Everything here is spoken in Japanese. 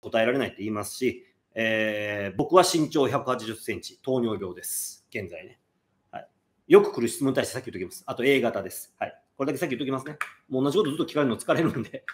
答えられないって言いますし、えー、僕は身長180センチ、糖尿病です。現在ね。はい、よく来る質問に対してさっき言っておきます。あと A 型です。はい、これだけさっき言っておきますね。もう同じことずっと聞かれるの疲れるんで